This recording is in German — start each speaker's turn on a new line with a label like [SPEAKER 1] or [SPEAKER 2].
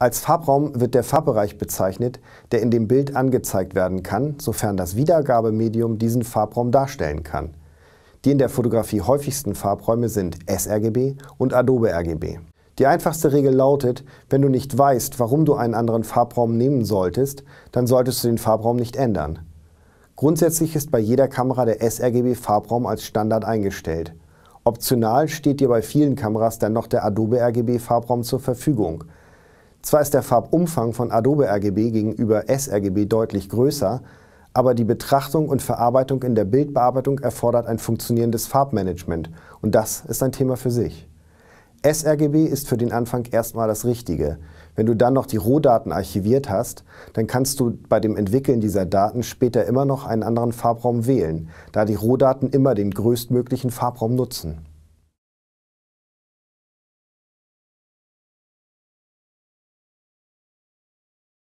[SPEAKER 1] Als Farbraum wird der Farbbereich bezeichnet, der in dem Bild angezeigt werden kann, sofern das Wiedergabemedium diesen Farbraum darstellen kann. Die in der Fotografie häufigsten Farbräume sind sRGB und Adobe RGB. Die einfachste Regel lautet, wenn du nicht weißt, warum du einen anderen Farbraum nehmen solltest, dann solltest du den Farbraum nicht ändern. Grundsätzlich ist bei jeder Kamera der sRGB-Farbraum als Standard eingestellt. Optional steht dir bei vielen Kameras dann noch der Adobe RGB-Farbraum zur Verfügung – zwar ist der Farbumfang von Adobe RGB gegenüber sRGB deutlich größer, aber die Betrachtung und Verarbeitung in der Bildbearbeitung erfordert ein funktionierendes Farbmanagement und das ist ein Thema für sich. sRGB ist für den Anfang erstmal das Richtige. Wenn du dann noch die Rohdaten archiviert hast, dann kannst du bei dem Entwickeln dieser Daten später immer noch einen anderen Farbraum wählen, da die Rohdaten immer den größtmöglichen Farbraum nutzen.